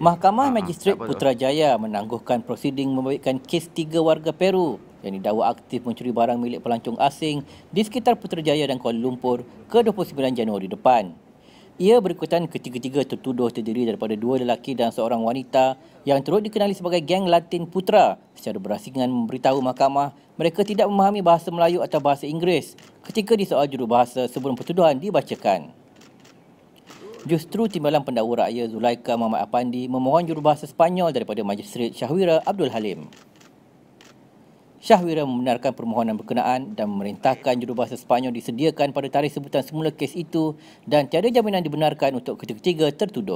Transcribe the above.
Mahkamah ah, ah. Magistrate Putrajaya menangguhkan prosiding membaikkan kes tiga warga Peru yang didakwa aktif mencuri barang milik pelancong asing di sekitar Putrajaya dan Kuala Lumpur ke 29 Januari depan. Ia berikutan ketiga-tiga tertuduh terdiri daripada dua lelaki dan seorang wanita yang turut dikenali sebagai geng Latin Putra secara berasingan memberitahu mahkamah mereka tidak memahami bahasa Melayu atau bahasa Inggeris ketika disoal jurubahasa sebelum pertuduhan dibacakan. Justru Timbalan Pendakwa Rakyat Zulaika Muhammad Apandi memohon jurubahasa Sepanyol daripada Majistret Syahwira Abdul Halim. Syahwira membenarkan permohonan berkenaan dan memerintahkan jurubahasa Sepanyol disediakan pada tarikh sebutan semula kes itu dan tiada jaminan dibenarkan untuk ketiga-ketiga tertuduh.